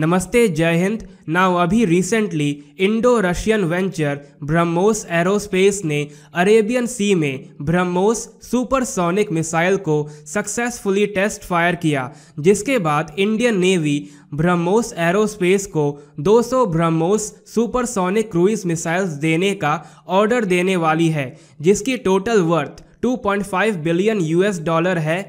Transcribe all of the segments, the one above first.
नमस्ते जय हिंद नाउ अभी recently Indo Russian venture BrahMos aerospace ने अरेबियन सी में ब्रह्मोस सुपरसोनिक मिसाइल को सक्सेसफुली टेस्ट फायर किया जिसके बाद इंडियन नेवी ब्रह्मोस एरोस्पेस को 200 ब्रह्मोस सुपरसोनिक क्रूज मिसाइल्स देने का ऑर्डर देने वाली है जिसकी total worth 2.5 billion US dollar है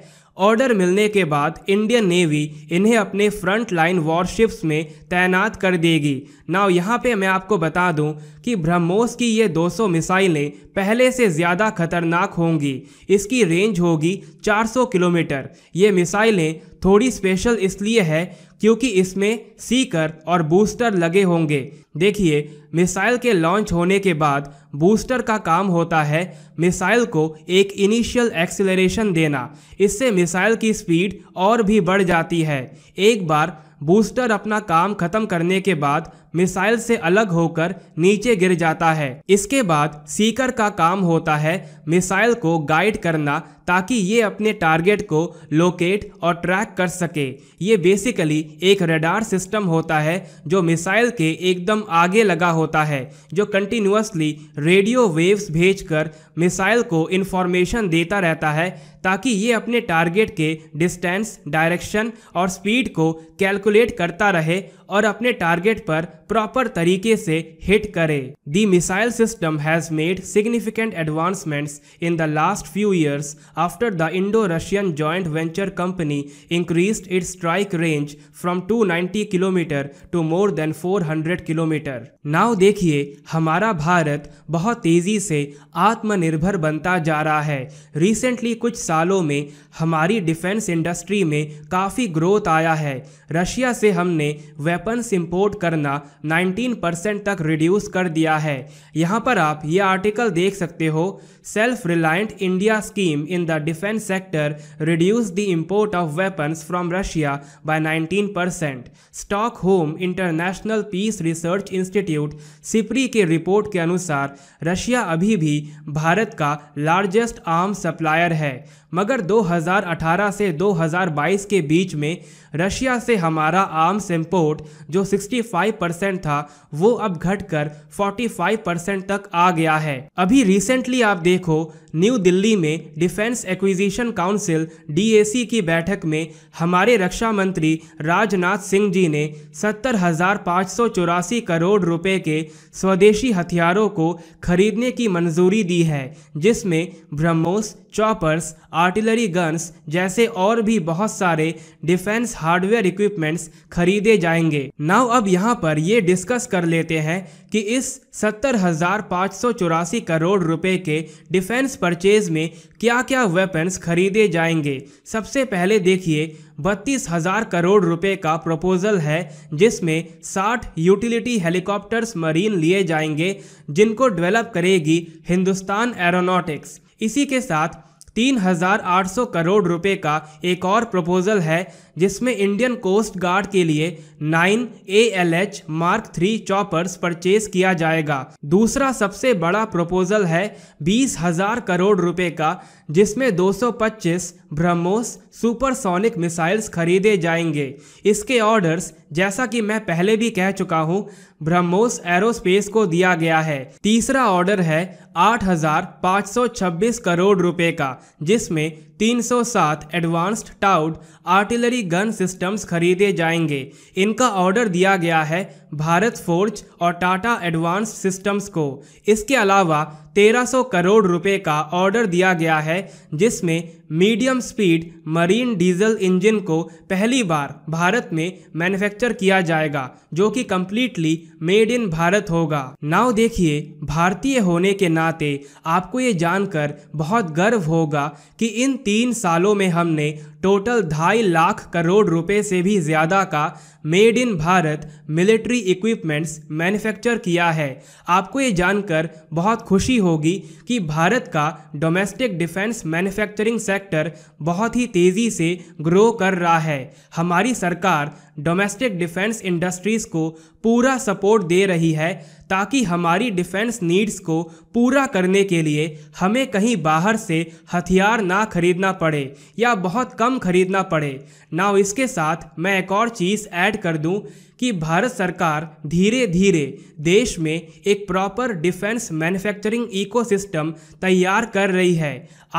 ऑर्डर मिलने के बाद इंडियन नेवी इन्हें अपने फ्रंट लाइन वॉरशिप्स में तैनात कर देगी नाउ यहाँ पे मैं आपको बता दूँ कि ब्रह्मोस की ये 200 मिसाइलें पहले से ज़्यादा खतरनाक होंगी इसकी रेंज होगी 400 किलोमीटर ये मिसाइलें थोड़ी स्पेशल इसलिए है क्योंकि इसमें सीकर और बूस्टर लगे होंगे देखिए मिसाइल के लॉन्च होने के बाद बूस्टर का काम होता है मिसाइल को एक इनिशियल एक्सेलरेशन देना इससे मिसाइल की स्पीड और भी बढ़ जाती है एक बार बूस्टर अपना काम खत्म करने के बाद मिसाइल से अलग होकर नीचे गिर जाता है इसके बाद सीकर का काम होता है मिसाइल को गाइड करना ताकि ये अपने टारगेट को लोकेट और ट्रैक कर सके ये बेसिकली एक रेडार सिस्टम होता है जो मिसाइल के एकदम आगे लगा होता है जो कंटिन्यूसली रेडियो वेव्स भेजकर मिसाइल को इन्फॉर्मेशन देता रहता है ताकि ये अपने टारगेट के डिस्टेंस डायरेक्शन और स्पीड को कैलकुलेट करता रहे और अपने टारगेट पर प्रॉपर तरीके से हिट करे the missile system has made significant advancements in the last few years after the Indo Russian joint venture company increase its strike range from 290 kilometre to more than 400 kilometre now देखिए हमारा भारत बहुत तेजी से आत्मनिर्भर बनता जा रहा है रिसेंटली कुछ सालों में हमारी डिफेंस इंडस्ट्री में काफ़ी ग्रोथ आया है रशिया से हमने वेपन वेपन्स इंपोर्ट करना 19 परसेंट तक रिड्यूस कर दिया है यहाँ पर आप ये आर्टिकल देख सकते हो self reliant India scheme in the defence sector reduce the import of weapons from Russia by 19%। Home international peace research institute SIPRI के रिपोर्ट के अनुसार रशिया अभी भी भारत का लार्जेस्ट आर्म सप्लायर है मगर 2018 से 2022 के बीच में रशिया से हमारा आर्म्स इम्पोर्ट जो 65 परसेंट था वो अब घटकर 45 परसेंट तक आ गया है अभी रिसेंटली आप देखो न्यू दिल्ली में डिफेंस एक्विजिशन काउंसिल डीएसी की बैठक में हमारे रक्षा मंत्री राजनाथ सिंह जी ने सत्तर हजार पाँच सौ चौरासी करोड़ रुपए के स्वदेशी हथियारों को खरीदने की मंजूरी दी है जिसमें ब्रह्मोस चॉपर्स आर्टिलरी गन्स जैसे और भी बहुत सारे डिफेंस हार्डवेयर इक्विपमेंट्स खरीदे जाएंगे नाउ अब यहाँ पर ये डिस्कस कर लेते हैं कि इस सत्तर हजार पाँच सौ चौरासी करोड़ रुपए के डिफेंस परचेज में क्या क्या वेपन्स खरीदे जाएंगे सबसे पहले देखिए बत्तीस हजार करोड़ रुपए का प्रपोजल है जिसमें 60 यूटिलिटी हेलीकॉप्टर्स मरीन लिए जाएंगे जिनको डेवलप करेगी हिंदुस्तान एरोनॉटिक्स इसी के साथ 3,800 करोड़ रुपए का एक और प्रपोजल है जिसमें इंडियन कोस्ट गार्ड के लिए nine A L H mark three choppers purchase किया जाएगा दूसरा सबसे बड़ा प्रपोजल है बीस हजार करोड़ रुपए का जिसमें 225 ब्रह्मोस सुपरसोनिक मिसाइल्स खरीदे जाएंगे इसके ऑर्डर्स जैसा कि मैं पहले भी कह चुका हूँ ब्रह्मोस एरोस्पेस को दिया गया है तीसरा ऑर्डर है 8,526 करोड़ रुपए का जिसमें 307 advanced towed artillery gun systems खरीदे जाएंगे इनका ऑर्डर दिया गया है भारत फोर्ज और टाटा एडवांस सिस्टम्स को इसके अलावा 1300 करोड़ रुपए का ऑर्डर दिया गया है जिसमें medium speed marine diesel engine को पहली बार भारत में मैन्युफैक्चर किया जाएगा जो कि कम्प्लीटली मेड इन भारत होगा नाउ देखिए भारतीय होने के नाते आपको ये जानकर बहुत गर्व होगा कि इन तीन सालों में हमने टोटल ढाई लाख करोड़ रुपए से भी ज़्यादा का made in Bharat military equipments manufacture किया है आपको ये जानकर बहुत खुशी होगी कि भारत का डोमेस्टिक डिफेंस मैन्युफैक्चरिंग सेक्टर बहुत ही तेज़ी से ग्रो कर रहा है हमारी सरकार डोमेस्टिक डिफेंस इंडस्ट्रीज़ को पूरा सपोर्ट दे रही है ताकि हमारी डिफेंस नीड्स को पूरा करने के लिए हमें कहीं बाहर से हथियार ना खरीदना पड़े या बहुत कम खरीदना पड़े ना इसके साथ मैं एक और चीज़ ऐड कर दूँ कि भारत सरकार धीरे धीरे देश में एक प्रॉपर डिफेंस मैन्युफैक्चरिंग इकोसिस्टम तैयार कर रही है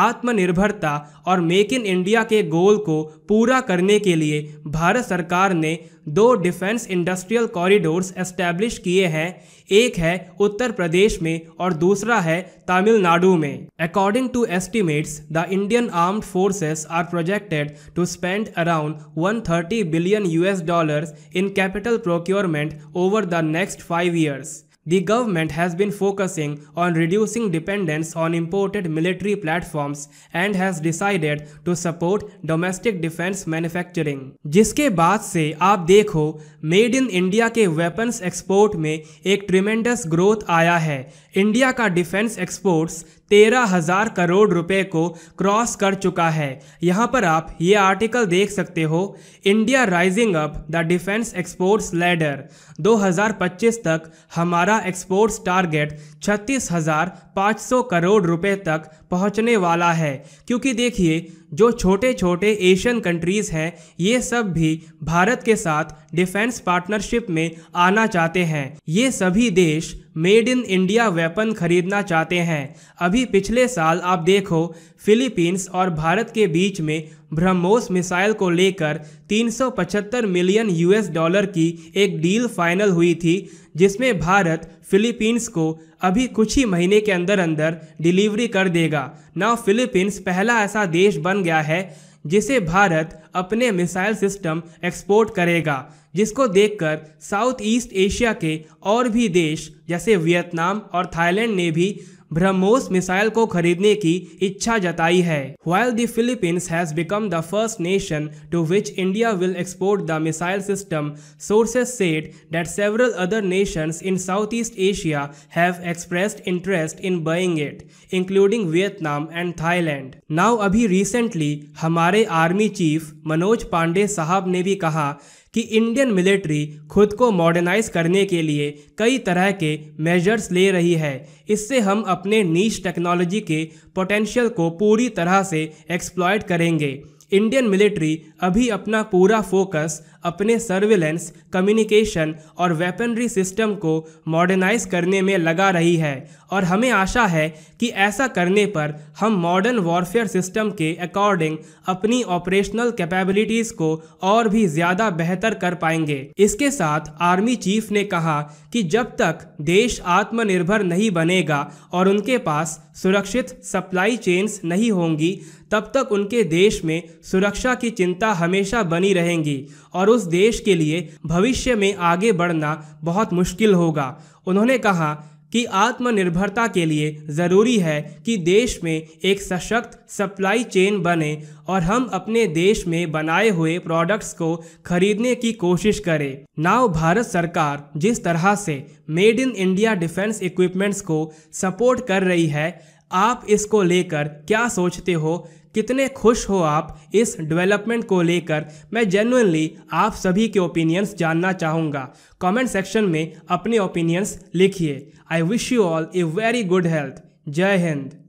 आत्मनिर्भरता और मेक इन इंडिया के गोल को पूरा करने के लिए भारत सरकार ने दो डिफेंस इंडस्ट्रियल कॉरिडोर्स एस्टैब्लिश किए हैं एक है उत्तर प्रदेश में और दूसरा है तमिलनाडु में according to estimates the Indian armed forces are projected to spend around 130 billion US dollars in capital procurement over the next five years The government has been focusing on reducing dependence on imported military platforms and has decided to support domestic defense manufacturing. jiske baad se aap dekho made in india ke weapons export mein ek tremendous growth aaya hai india ka defense exports तेरह हजार करोड़ रुपए को cross कर चुका है यहाँ पर आप ये आर्टिकल देख सकते हो India rising up the defence exports ladder 2025 तक हमारा एक्सपोर्ट्स टारगेट छत्तीस हजार पाँच सौ करोड़ रुपए तक पहुँचने वाला है क्योंकि देखिए जो छोटे छोटे एशियन कंट्रीज़ हैं ये सब भी भारत के साथ डिफेंस पार्टनरशिप में आना चाहते हैं ये सभी देश मेड इन इंडिया वेपन खरीदना चाहते हैं अभी पिछले साल आप देखो फिलीपींस और भारत के बीच में ब्रह्मोस मिसाइल को लेकर 375 मिलियन यूएस डॉलर की एक डील फाइनल हुई थी जिसमें भारत फिलीपींस को अभी कुछ ही महीने के अंदर अंदर डिलीवरी कर देगा नाउ फिलीपींस पहला ऐसा देश बन गया है जिसे भारत अपने मिसाइल सिस्टम एक्सपोर्ट करेगा जिसको देखकर साउथ ईस्ट एशिया के और भी देश जैसे वियतनाम और थाईलैंड ने भी ब्रह्मोस मिसाइल को खरीदने की इच्छा जताई है while the Philippines has become the first nation to which India will export the missile system sources said that several other nations in South East Asia have expressed interest in buying it including Vietnam and Thailand now अभी recently हमारे army chief Manoj Pande साहब ने भी कहा कि Indian military खुद को modernise करने के लिए कई तरह के मेजर्स ले रही है इससे हम अपने नीच टेक्नोलॉजी के पोटेंशियल को पूरी तरह से एक्सप्लॉयट करेंगे इंडियन मिलिट्री अभी अपना पूरा फोकस अपने सर्विलेंस कम्युनिकेशन और वेपनरी सिस्टम को मॉडर्नाइज करने में लगा रही है और हमें आशा है कि ऐसा करने पर हम मॉडर्न वॉरफेयर सिस्टम के अकॉर्डिंग अपनी ऑपरेशनल कैपेबिलिटीज़ को और भी ज़्यादा बेहतर कर पाएंगे इसके साथ आर्मी चीफ ने कहा कि जब तक देश आत्मनिर्भर नहीं बनेगा और उनके पास सुरक्षित सप्लाई चेन्स नहीं होंगी तब तक उनके देश में सुरक्षा की चिंता हमेशा बनी रहेंगी और उस देश के लिए भविष्य में आगे बढ़ना बहुत मुश्किल होगा उन्होंने कहा कि आत्मनिर्भरता के लिए ज़रूरी है कि देश में एक सशक्त सप्लाई चेन बने और हम अपने देश में बनाए हुए प्रोडक्ट्स को खरीदने की कोशिश करें नाव भारत सरकार जिस तरह से made in India defence equipments को सपोर्ट कर रही है आप इसको लेकर क्या सोचते हो कितने खुश हो आप इस डेवलपमेंट को लेकर मैं जेनुअनली आप सभी के ओपिनियंस जानना चाहूँगा कमेंट सेक्शन में अपने ओपिनियंस लिखिए I wish you all a very good health जय हिंद